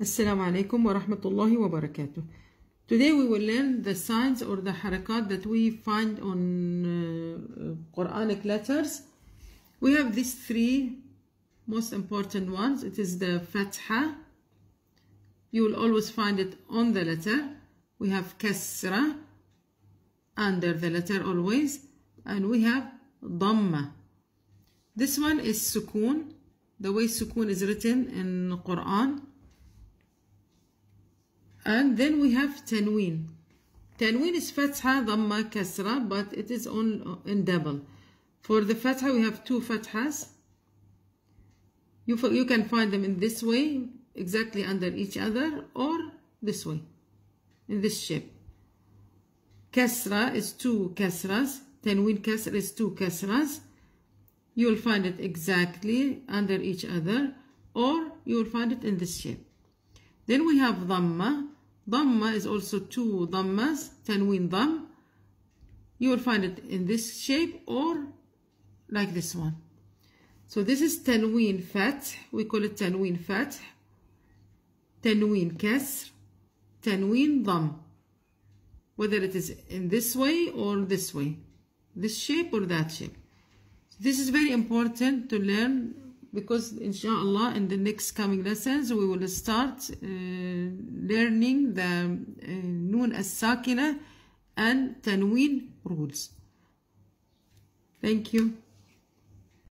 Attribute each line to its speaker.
Speaker 1: السلام عليكم ورحمة الله وبركاته Today we will learn the signs or the harakat that we find on uh, Quranic letters. We have these three most important ones. It is the fatha. You will always find it on the letter. We have kasra under the letter always. And we have dhamma. This one is sukoon. The way sukoon is written in Quran and then we have tanween tanween is fatha dhamma kasra but it is on in double for the fatha we have two fathas you you can find them in this way exactly under each other or this way in this shape kasra is two kasras tanween kasra is two kasras you will find it exactly under each other or you will find it in this shape then we have dhamma Dhamma is also two dhammas, tanween dham. You will find it in this shape or like this one. So this is tanween fat. We call it tanween fat. Tanween kasr. Tanween dham. Whether it is in this way or this way. This shape or that shape. This is very important to learn because inshallah in the next coming lessons we will start uh, learning the uh, noon as-sakina and tanween rules thank you